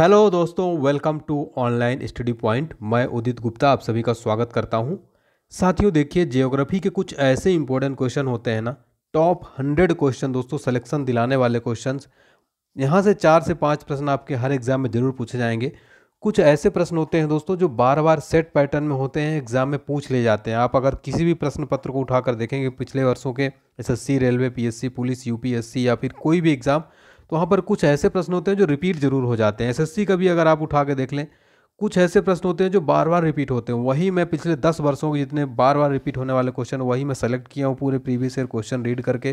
hello दोस्तों welcome to online study point मैं उदित गुप्ता आप सभी का स्वागत करता हूं साथियों देखिए जियोग्राफी के कुछ ऐसे इंपॉर्टेंट क्वेश्चन होते हैं ना टॉप हंड्रेड क्वेश्चन दोस्तों सिलेक्शन दिलाने वाले क्वेश्चन यहां से चार से पाँच प्रश्न आपके हर एग्जाम में ज़रूर पूछे जाएंगे कुछ ऐसे प्रश्न होते हैं दोस्तों जो बार बार सेट पैटर्न में होते हैं एग्जाम में पूछ ले जाते हैं आप अगर किसी भी प्रश्न पत्र को उठाकर देखेंगे पिछले वर्षों के SSC railway PSC police UPSC या फिर कोई भी एग्ज़ाम तो वहाँ पर कुछ ऐसे प्रश्न होते हैं जो रिपीट जरूर हो जाते हैं एसएससी का भी अगर आप उठा के देख लें कुछ ऐसे प्रश्न होते हैं जो बार बार रिपीट होते हैं वही मैं पिछले दस वर्षों के जितने बार बार रिपीट होने वाले क्वेश्चन वही मैं सेलेक्ट किया हूँ पूरे प्रीवियस ईयर क्वेश्चन रीड करके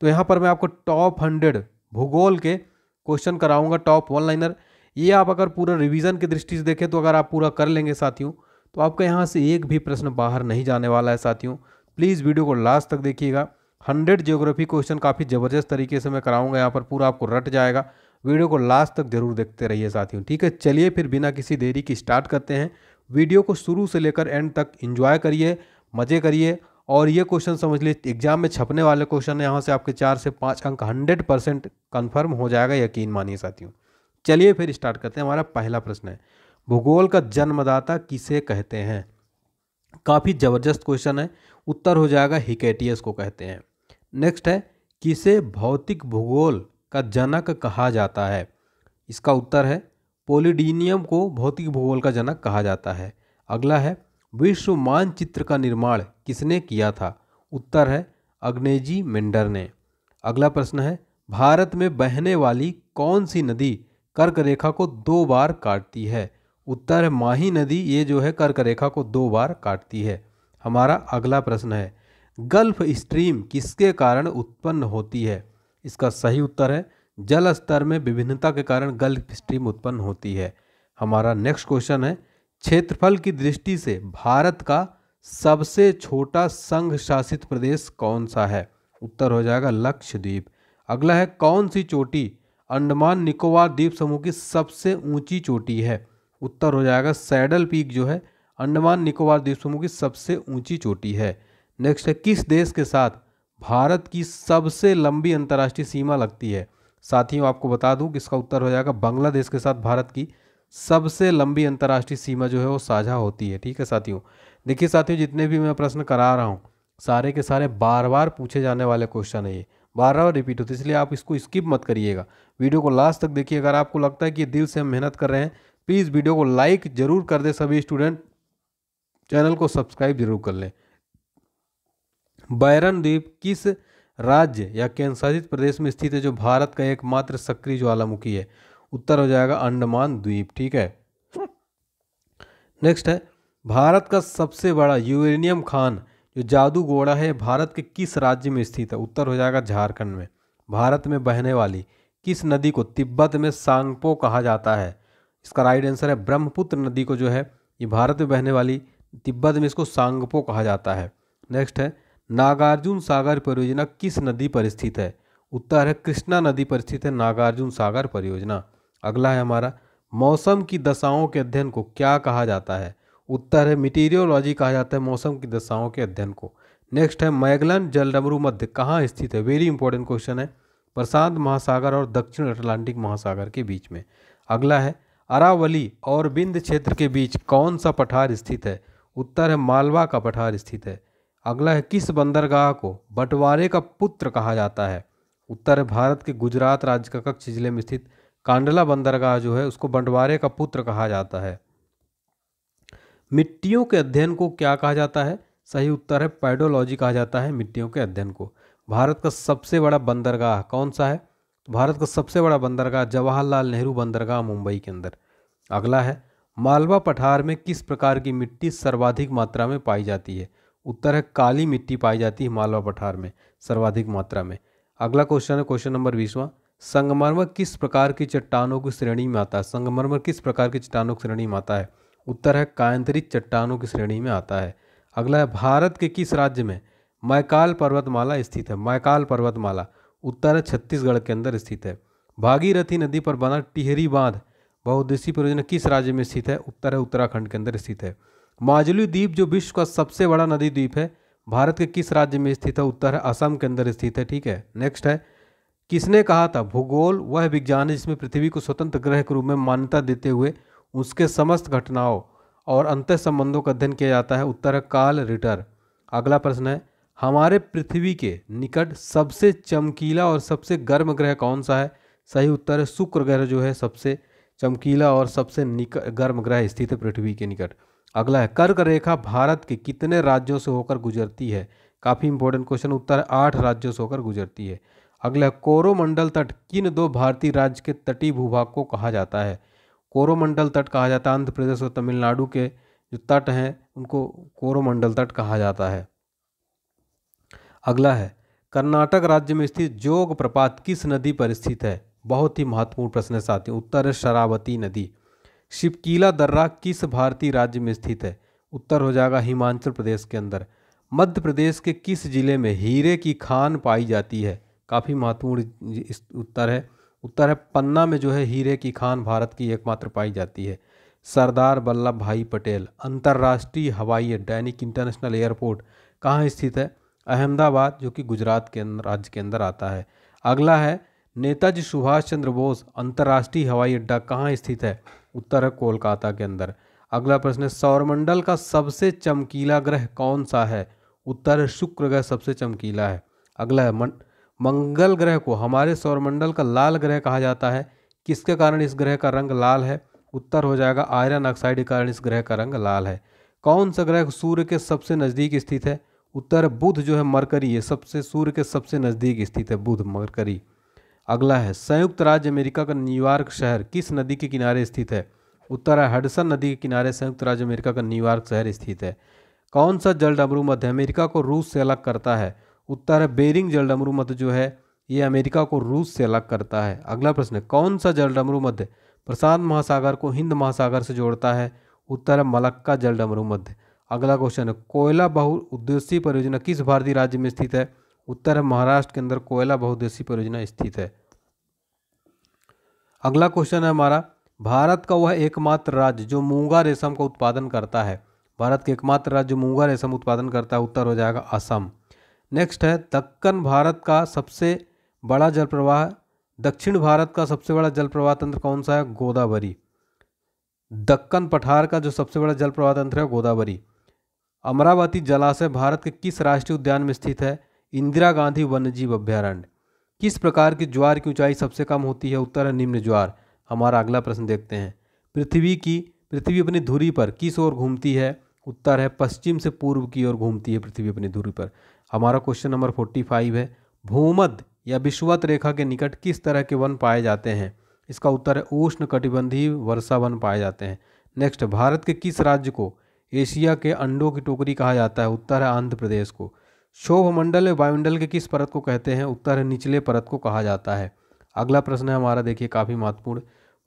तो यहाँ पर मैं आपको टॉप हंड्रेड भूगोल के क्वेश्चन कराऊंगा टॉप वन लाइनर ये आप अगर पूरा रिवीजन की दृष्टि से देखें तो अगर आप पूरा कर लेंगे साथियों तो आपका यहाँ से एक भी प्रश्न बाहर नहीं जाने वाला है साथियों प्लीज़ वीडियो को लास्ट तक देखिएगा हंड्रेड जियोग्राफी क्वेश्चन काफ़ी ज़बरदस्त तरीके से मैं कराऊंगा यहाँ पर पूरा आपको रट जाएगा वीडियो को लास्ट तक जरूर देखते रहिए साथियों ठीक है चलिए फिर बिना किसी देरी की स्टार्ट करते हैं वीडियो को शुरू से लेकर एंड तक इन्जॉय करिए मज़े करिए और ये क्वेश्चन समझ लीजिए एग्जाम में छपने वाले क्वेश्चन यहाँ से आपके चार से पाँच अंक हंड्रेड परसेंट कन्फर्म हो जाएगा यकीन मानिए साथियों चलिए फिर स्टार्ट करते हैं हमारा पहला प्रश्न है भूगोल का जन्मदाता किसे कहते हैं काफ़ी ज़बरदस्त क्वेश्चन है उत्तर हो जाएगा हिकेटियस को कहते हैं नेक्स्ट है किसे भौतिक भूगोल का जनक कहा जाता है इसका उत्तर है पोलिडीनियम को भौतिक भूगोल का जनक कहा जाता है अगला है विश्व मानचित्र का निर्माण किसने किया था उत्तर है अग्नेजी मेंडर ने अगला प्रश्न है भारत में बहने वाली कौन सी नदी कर्क रेखा को दो बार काटती है उत्तर है माही नदी ये जो है कर्क रेखा को दो बार काटती है हमारा अगला प्रश्न है गल्फ स्ट्रीम किसके कारण उत्पन्न होती है इसका सही उत्तर है जल स्तर में विभिन्नता के कारण गल्फ स्ट्रीम उत्पन्न होती है हमारा नेक्स्ट क्वेश्चन है क्षेत्रफल की दृष्टि से भारत का सबसे छोटा संघ शासित प्रदेश कौन सा है उत्तर हो जाएगा लक्षद्वीप अगला है कौन सी चोटी अंडमान निकोबार द्वीप समूह की सबसे ऊंची चोटी है उत्तर हो जाएगा सैडल पीक जो है अंडमान निकोबार द्वीप समूह की सबसे ऊंची चोटी है नेक्स्ट है किस देश के साथ भारत की सबसे लंबी अंतर्राष्ट्रीय सीमा लगती है साथियों आपको बता दूं कि इसका उत्तर हो जाएगा बांग्लादेश के साथ भारत की सबसे लंबी अंतर्राष्ट्रीय सीमा जो है वो साझा होती है ठीक है साथियों देखिए साथियों जितने भी मैं प्रश्न करा रहा हूँ सारे के सारे बार बार पूछे जाने वाले क्वेश्चन है ये बार बार रिपीट होते इसलिए आप इसको स्किप मत करिएगा वीडियो को लास्ट तक देखिए अगर आपको लगता है कि दिल से हम मेहनत कर रहे हैं प्लीज़ वीडियो को लाइक ज़रूर कर दे सभी स्टूडेंट चैनल को सब्सक्राइब जरूर कर लें बैरन द्वीप किस राज्य या केंद्रशासित प्रदेश में स्थित है जो भारत का एकमात्र सक्रिय ज्वालामुखी है उत्तर हो जाएगा अंडमान द्वीप ठीक है नेक्स्ट है भारत का सबसे बड़ा यूरेनियम खान जो जादू घोड़ा है भारत के किस राज्य में स्थित है उत्तर हो जाएगा झारखंड में भारत में बहने वाली किस नदी को तिब्बत में सांगपो कहा जाता है इसका राइट आंसर है ब्रह्मपुत्र नदी को जो है ये भारत में बहने वाली तिब्बत में इसको सांगपो कहा जाता है नेक्स्ट है नागार्जुन सागर परियोजना किस नदी पर स्थित है उत्तर है कृष्णा नदी पर स्थित है नागार्जुन सागर परियोजना अगला है हमारा मौसम की दशाओं के अध्ययन को क्या कहा जाता है उत्तर है मिटीरियोलॉजी कहा जाता है मौसम की दशाओं के अध्ययन को नेक्स्ट है मैगलन जलडमरू मध्य कहाँ स्थित है वेरी इंपॉर्टेंट क्वेश्चन है प्रशांत महासागर और दक्षिण अटलांटिक महासागर के बीच में अगला है अरावली और बिंद क्षेत्र के बीच कौन सा पठार स्थित है उत्तर है मालवा का पठार स्थित है अगला है किस बंदरगाह को बंटवारे का पुत्र कहा जाता है उत्तर भारत के गुजरात राज्य का कच्छ जिले में स्थित कांडला बंदरगाह जो है उसको बंटवारे का पुत्र कहा जाता है मिट्टियों के अध्ययन को क्या कहा जाता है सही उत्तर है पैडोलॉजी कहा जाता है मिट्टियों के अध्ययन को भारत का सबसे बड़ा बंदरगाह कौन सा है तो भारत का सबसे बड़ा बंदरगाह जवाहरलाल नेहरू बंदरगाह मुंबई के अंदर अगला है मालवा पठार में किस प्रकार की मिट्टी सर्वाधिक मात्रा में पाई जाती है उत्तर है काली मिट्टी पाई जाती है मालवा पठार में सर्वाधिक मात्रा में अगला क्वेश्चन है क्वेश्चन नंबर बीसवा संगमरमर किस प्रकार की चट्टानों की श्रेणी में आता है संगमरमर किस प्रकार की चट्टानों की श्रेणी में आता है उत्तर है कायंत्रिक चट्टानों की श्रेणी में आता है अगला है भारत के किस राज्य में मैकाल पर्वतमाला स्थित है मैकाल पर्वतमाला उत्तर है छत्तीसगढ़ के अंदर स्थित है भागीरथी नदी पर बना टिहरी बांध बहुद्देशी परियोजना किस राज्य में स्थित है उत्तर है उत्तराखंड के अंदर स्थित है माजुली द्वीप जो विश्व का सबसे बड़ा नदी द्वीप है भारत के किस राज्य में स्थित है उत्तर है असम के अंदर स्थित है ठीक है नेक्स्ट है किसने कहा था भूगोल वह विज्ञान है जिसमें पृथ्वी को स्वतंत्र ग्रह के रूप में मान्यता देते हुए उसके समस्त घटनाओं और अंत संबंधों का अध्ययन किया जाता है उत्तर है काल रिटर अगला प्रश्न है हमारे पृथ्वी के निकट सबसे चमकीला और सबसे गर्म ग्रह कौन सा है सही उत्तर है शुक्र ग्रह जो है सबसे चमकीला और सबसे निक गर्म ग्रह स्थित है पृथ्वी के निकट अगला है कर्क रेखा भारत के कितने राज्यों से होकर गुजरती है काफ़ी इंपॉर्टेंट क्वेश्चन उत्तर आठ राज्यों से होकर गुजरती है अगला है कोरोमंडल तट किन दो भारतीय राज्य के तटीय भूभाग को कहा जाता है कोरोमंडल तट कहा जाता है आंध्र प्रदेश और तमिलनाडु के जो तट हैं उनको कोरोमंडल तट कहा जाता है अगला है कर्नाटक राज्य में स्थित जोग प्रपात किस नदी पर स्थित है बहुत ही महत्वपूर्ण प्रश्न साथ उत्तर है शरावती नदी शिपकीला दर्रा किस भारतीय राज्य में स्थित है उत्तर हो जाएगा हिमाचल प्रदेश के अंदर मध्य प्रदेश के किस जिले में हीरे की खान पाई जाती है काफ़ी महत्वपूर्ण उत्तर है उत्तर है पन्ना में जो है हीरे की खान भारत की एकमात्र पाई जाती है सरदार वल्लभ भाई पटेल अंतर्राष्ट्रीय हवाई अड्डा यानी कि इंटरनेशनल एयरपोर्ट कहाँ स्थित है अहमदाबाद जो कि गुजरात के अंदर राज्य के अंदर आता है अगला है नेताजी सुभाष चंद्र बोस अंतर्राष्ट्रीय हवाई अड्डा कहाँ स्थित है उत्तर है कोलकाता के अंदर अगला प्रश्न है सौरमंडल का सबसे चमकीला ग्रह कौन सा है उत्तर है शुक्र ग्रह सबसे चमकीला है अगला है मन, मंगल ग्रह को हमारे सौरमंडल का लाल ग्रह कहा जाता है किसके कारण इस ग्रह का रंग लाल है उत्तर हो जाएगा आयरन ऑक्साइड के कारण इस ग्रह का रंग लाल है कौन सा ग्रह सूर्य के सबसे नज़दीक स्थित है उत्तर बुध जो है मरकरी है सबसे सूर्य के सबसे नज़दीक स्थित है बुध मरकरी अगला है संयुक्त राज्य अमेरिका का न्यूयॉर्क शहर किस नदी के किनारे स्थित है उत्तर है हडसन नदी के किनारे संयुक्त राज्य अमेरिका का न्यूयॉर्क शहर स्थित है कौन सा जल डमरू मध्य अमेरिका को रूस से अलग करता है उत्तर है बेरिंग जल डमरू मध्य जो है ये अमेरिका को रूस से अलग करता है अगला प्रश्न कौन सा जल डमरू मध्य प्रशांत महासागर को हिंद महासागर से जोड़ता है उत्तर है मलक्का जल डमरू मध्य अगला क्वेश्चन है कोयला बहुउद्देशीय परियोजना किस भारतीय राज्य में स्थित है उत्तर है महाराष्ट्र के अंदर कोयला बहुउद्देशीय परियोजना स्थित है अगला क्वेश्चन है हमारा भारत का वह एकमात्र राज्य जो मूंगा रेशम का उत्पादन करता है भारत के एकमात्र राज्य जो मूंगा रेशम उत्पादन करता है उत्तर हो जाएगा असम नेक्स्ट है दक्कन भारत का सबसे बड़ा जल प्रवाह दक्षिण भारत का सबसे बड़ा जल प्रवाह तंत्र कौन सा है गोदावरी दक्कन पठार का जो सबसे बड़ा जल प्रवाह तंत्र है गोदावरी अमरावती जलाशय भारत के किस राष्ट्रीय उद्यान में स्थित है इंदिरा गांधी वन्यजीव अभ्यारण्य किस प्रकार की ज्वार की ऊंचाई सबसे कम होती है उत्तर है निम्न ज्वार हमारा अगला प्रश्न देखते हैं पृथ्वी की पृथ्वी अपनी धुरी पर किस ओर घूमती है उत्तर है पश्चिम से पूर्व की ओर घूमती है पृथ्वी अपनी धुरी पर हमारा क्वेश्चन नंबर फोर्टी फाइव है भूमध या विश्वत रेखा के निकट किस तरह के वन पाए जाते हैं इसका उत्तर है उष्ण कटिबंधी वर्षा वन पाए जाते हैं नेक्स्ट भारत के किस राज्य को एशिया के अंडों की टोकरी कहा जाता है उत्तर है आंध्र प्रदेश को मंडल या वायुमंडल के किस परत को कहते हैं उत्तर है निचले परत को कहा जाता है अगला प्रश्न है हमारा देखिए काफ़ी महत्वपूर्ण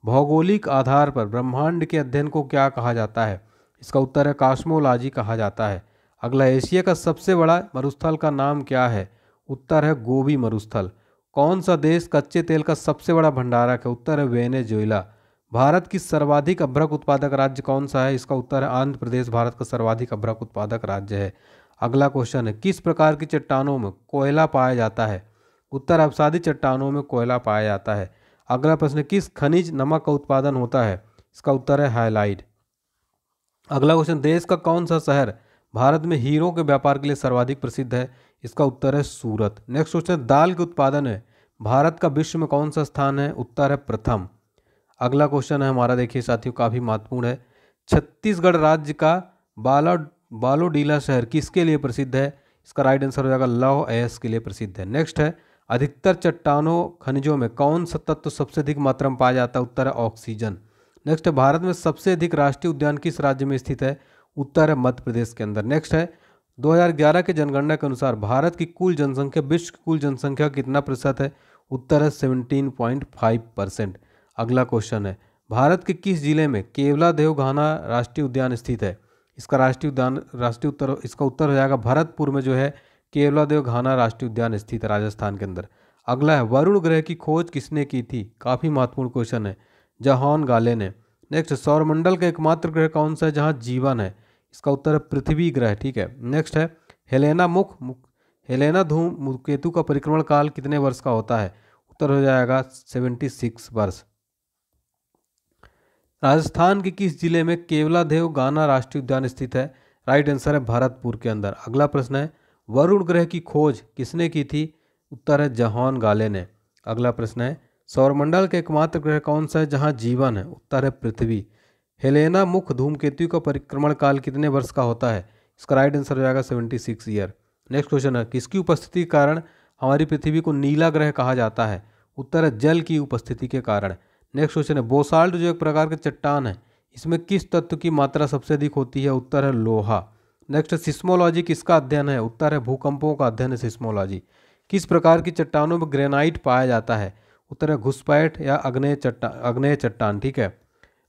भौगोलिक आधार पर ब्रह्मांड के अध्ययन को क्या कहा जाता है इसका उत्तर है कास्मोलॉजी कहा जाता है अगला एशिया का सबसे बड़ा मरुस्थल का नाम क्या है उत्तर है गोभी मरुस्थल कौन सा देश कच्चे तेल का सबसे बड़ा भंडारक है उत्तर है वेनेजुएला भारत की सर्वाधिक अभ्रक उत्पादक राज्य कौन सा है इसका उत्तर है आंध्र प्रदेश भारत का सर्वाधिक अभ्रक उत्पादक राज्य है अगला क्वेश्चन है किस प्रकार की चट्टानों में कोयला पाया जाता है उत्तर अवसादी चट्टानों में कोयला पाया जाता है अगला प्रश्न किस खनिज नमक का उत्पादन होता है इसका उत्तर है हाईलाइट अगला क्वेश्चन देश का कौन सा शहर भारत में हीरो के व्यापार के लिए सर्वाधिक प्रसिद्ध है इसका उत्तर है सूरत नेक्स्ट क्वेश्चन दाल के उत्पादन है भारत का विश्व में कौन सा स्थान है उत्तर है प्रथम अगला क्वेश्चन है हमारा देखिए साथियों काफ़ी महत्वपूर्ण है छत्तीसगढ़ राज्य का बाला बालोडीला शहर किसके लिए प्रसिद्ध है इसका राइट आंसर हो जाएगा लाओ एस के लिए प्रसिद्ध है नेक्स्ट है अधिकतर चट्टानों खनिजों में कौन सा तत्व तो सबसे अधिक मात्रा में पाया जाता है उत्तर है ऑक्सीजन नेक्स्ट है भारत में सबसे अधिक राष्ट्रीय उद्यान किस राज्य में स्थित है उत्तर है मध्य प्रदेश के अंदर नेक्स्ट है 2011 के जनगणना के अनुसार भारत की कुल जनसंख्या विश्व की कुल जनसंख्या कितना प्रतिशत है उत्तर है सेवनटीन परसेंट अगला क्वेश्चन है भारत के किस जिले में केवला देवघाना राष्ट्रीय उद्यान स्थित है इसका राष्ट्रीय उद्यान राष्ट्रीय उत्तर इसका उत्तर हो जाएगा भरतपुर में जो है देव घाना राष्ट्रीय उद्यान स्थित राजस्थान के अंदर अगला है वरुण ग्रह की खोज किसने की थी काफ़ी महत्वपूर्ण क्वेश्चन है जहान गाले ने नेक्स्ट सौरमंडल का एकमात्र ग्रह कौन सा है जहाँ जीवन है इसका उत्तर है पृथ्वी ग्रह ठीक है नेक्स्ट है हेलेना मुख हेलेना धूम केतु का परिक्रमण काल कितने वर्ष का होता है उत्तर हो जाएगा सेवेंटी सिक्स वर्ष राजस्थान के किस जिले में केवला देव गाना राष्ट्रीय उद्यान स्थित है राइट आंसर है भरतपुर के अंदर अगला प्रश्न है वरुण ग्रह की खोज किसने की थी उत्तर है जहान गाले ने अगला प्रश्न है सौरमंडल का एकमात्र ग्रह कौन सा है जहाँ जीवन है उत्तर है पृथ्वी हेलेना मुख धूमकेतु का परिक्रमण काल कितने वर्ष का होता है इसका राइट आंसर हो जाएगा seventy six year next question है किसकी उपस्थिति के कारण हमारी पृथ्वी को नीला ग्रह कहा जाता है उत्तर है जल की उपस्थिति के कारण नेक्स्ट क्वेश्चन है बोसाल्ट जो एक प्रकार के चट्टान है इसमें किस तत्व की मात्रा सबसे अधिक होती है उत्तर है लोहा नेक्स्ट सिस्मोलॉजी किसका अध्ययन है उत्तर है भूकंपों का अध्ययन है सिस्मोलॉजी किस प्रकार की चट्टानों में ग्रेनाइट पाया जाता है उत्तर है घुसपैठ या अग्नेय चट्टान अग्नेय चट्टान ठीक है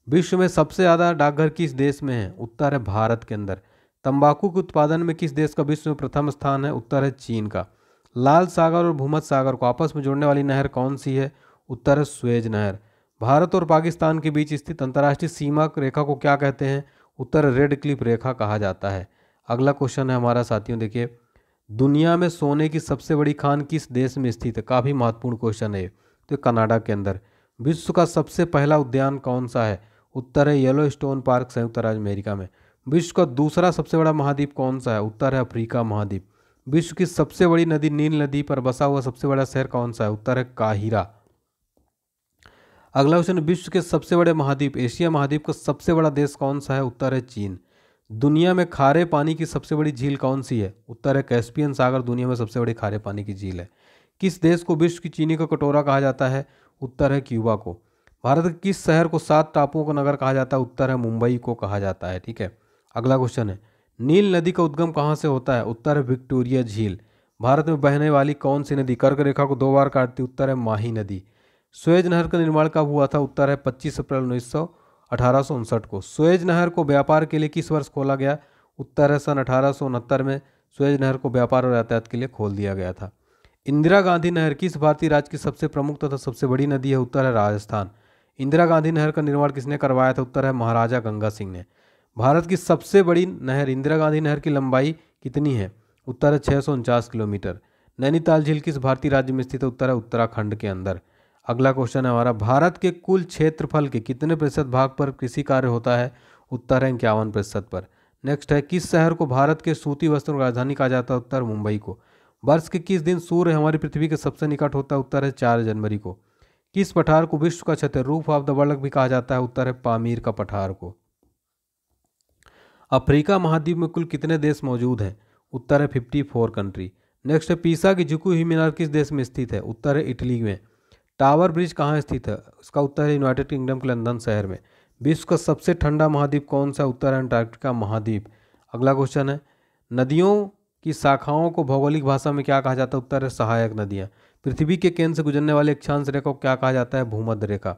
विश्व में सबसे ज़्यादा डाकघर किस देश में है उत्तर है भारत के अंदर तंबाकू के उत्पादन में किस देश का विश्व में प्रथम स्थान है उत्तर है चीन का लाल सागर और भूमध सागर को आपस में जोड़ने वाली नहर कौन सी है उत्तर है स्वेज नहर भारत और पाकिस्तान के बीच स्थित अंतर्राष्ट्रीय सीमा रेखा को क्या कहते हैं उत्तर रेड क्लिप रेखा कहा जाता है अगला क्वेश्चन है हमारा साथियों देखिए दुनिया में सोने की सबसे बड़ी खान किस देश में स्थित है काफ़ी महत्वपूर्ण क्वेश्चन है तो कनाडा के अंदर विश्व का सबसे पहला उद्यान कौन सा है उत्तर है येलो स्टोन पार्क संयुक्त राज्य अमेरिका में विश्व का दूसरा सबसे बड़ा महाद्वीप कौन सा है उत्तर है अफ्रीका महाद्वीप विश्व की सबसे बड़ी नदी नील नदी पर बसा हुआ सबसे बड़ा शहर कौन सा है उत्तर है काहिरा अगला क्वेश्चन विश्व के सबसे बड़े महाद्वीप एशिया महाद्वीप का सबसे बड़ा देश कौन सा है उत्तर है चीन दुनिया में खारे पानी की सबसे बड़ी झील कौन सी है उत्तर है कैस्पियन सागर दुनिया में सबसे बड़ी खारे पानी की झील है किस देश को विश्व की चीनी का कटोरा कहा जाता है उत्तर है क्यूबा को भारत के किस शहर को सात टापुओं का नगर कहा जाता है उत्तर है मुंबई को कहा जाता है ठीक है अगला क्वेश्चन है नील नदी का उद्गम कहाँ से होता है उत्तर है विक्टोरिया झील भारत में बहने वाली कौन सी नदी कर्क रेखा को दो बार काटती उत्तर है माही नदी सुएज नहर का निर्माण कब हुआ था उत्तर है 25 अप्रैल उन्नीस सौ को सोएज नहर को व्यापार के लिए किस वर्ष खोला गया उत्तर है सन अठारह में सुएज नहर को व्यापार और यातायात के लिए खोल दिया गया था इंदिरा गांधी नहर किस भारतीय राज्य की सबसे प्रमुख तथा सबसे बड़ी नदी है उत्तर है राजस्थान इंदिरा गांधी नहर का निर्माण किसने करवाया था उत्तर है महाराजा गंगा सिंह ने भारत की सबसे बड़ी नहर इंदिरा गांधी नहर की लंबाई कितनी है उत्तर है छः किलोमीटर नैनीताल झील किस भारतीय राज्य में स्थित है उत्तर है उत्तराखंड के अंदर अगला क्वेश्चन है हमारा भारत के कुल क्षेत्रफल के कितने प्रतिशत भाग पर कृषि कार्य होता है उत्तर है इक्यावन प्रतिशत पर नेक्स्ट है किस शहर को भारत के सूती वस्त्र राजधानी कहा जाता है उत्तर मुंबई को वर्ष के किस दिन सूर्य हमारी पृथ्वी के सबसे निकट होता है उत्तर है चार जनवरी को किस पठार को विश्व का क्षेत्र रूफ ऑफ द वर्ल्ड भी कहा जाता है उत्तर है पामीर का पठार को अफ्रीका महाद्वीप में कुल कितने देश मौजूद हैं उत्तर है फिफ्टी फोर कंट्री नेक्स्ट है पीसा की झुकू ही मीनार किस देश में स्थित है उत्तर है इटली में टावर ब्रिज कहाँ स्थित है उसका उत्तर है यूनाइटेड किंगडम के लंदन शहर में विश्व का सबसे ठंडा महाद्वीप कौन सा उत्तर अंटार्कटिका महाद्वीप अगला क्वेश्चन है नदियों की शाखाओं को भौगोलिक भाषा में क्या कहा जाता है उत्तर है सहायक नदियाँ पृथ्वी के केंद्र से गुजरने वाले अक्षांश रेखा को क्या कहा जाता है भूमध्य रेखा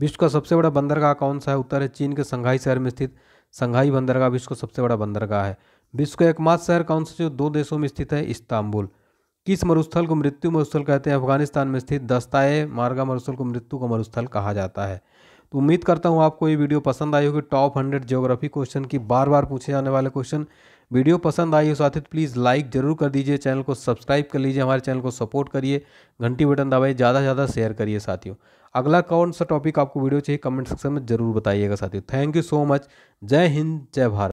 विश्व का सबसे बड़ा बंदरगाह कौन सा है उत्तर है चीन के संघाई शहर में स्थित संघाई बंदरगाह विश्व का सबसे बड़ा बंदरगाह है विश्व का एकमात्र शहर कौन सा जो दो देशों में स्थित है इस्तांबुल किस मरुस्थल को मृत्यु मरुस्थल कहते हैं अफगानिस्तान में स्थित दस्ताए मार्गा मरुस्थल को मृत्यु का मरुस्थल कहा जाता है तो उम्मीद करता हूँ आपको ये वीडियो पसंद आई होगी टॉप हंड्रेड ज्योग्राफी क्वेश्चन की बार बार पूछे जाने वाले क्वेश्चन वीडियो पसंद आई हो साथ ही तो प्लीज़ लाइक जरूर कर दीजिए चैनल को सब्सक्राइब कर लीजिए हमारे चैनल को सपोर्ट करिए घंटी बटन दबाइए ज़्यादा से ज़्यादा शेयर करिए साथियों अगला कौन सा टॉपिक आपको वीडियो चाहिए कमेंट सेक्शन में जरूर बताइएगा साथियों थैंक यू सो मच जय हिंद जय भारत